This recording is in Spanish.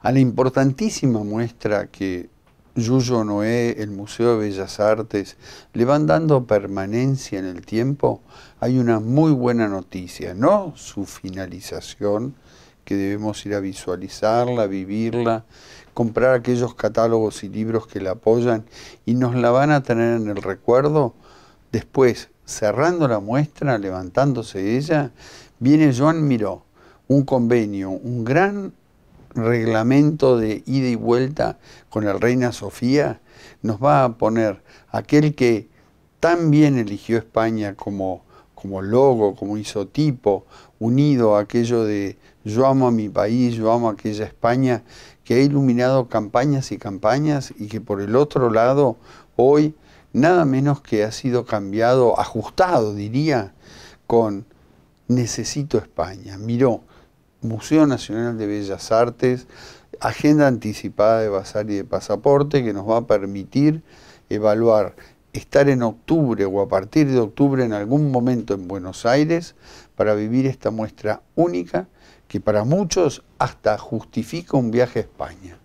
a la importantísima muestra que Yuyo Noé, el Museo de Bellas Artes, le van dando permanencia en el tiempo, hay una muy buena noticia, no su finalización, que debemos ir a visualizarla, vivirla, comprar aquellos catálogos y libros que la apoyan y nos la van a tener en el recuerdo. Después, cerrando la muestra, levantándose ella, viene Joan Miró, un convenio, un gran reglamento de ida y vuelta con la reina Sofía, nos va a poner aquel que tan bien eligió España como, como logo, como isotipo, unido a aquello de yo amo a mi país, yo amo a aquella España, que ha iluminado campañas y campañas y que por el otro lado hoy nada menos que ha sido cambiado, ajustado diría, con necesito España. Miró, Museo Nacional de Bellas Artes, agenda anticipada de Bazar y de Pasaporte que nos va a permitir evaluar estar en octubre o a partir de octubre en algún momento en Buenos Aires para vivir esta muestra única que para muchos hasta justifica un viaje a España.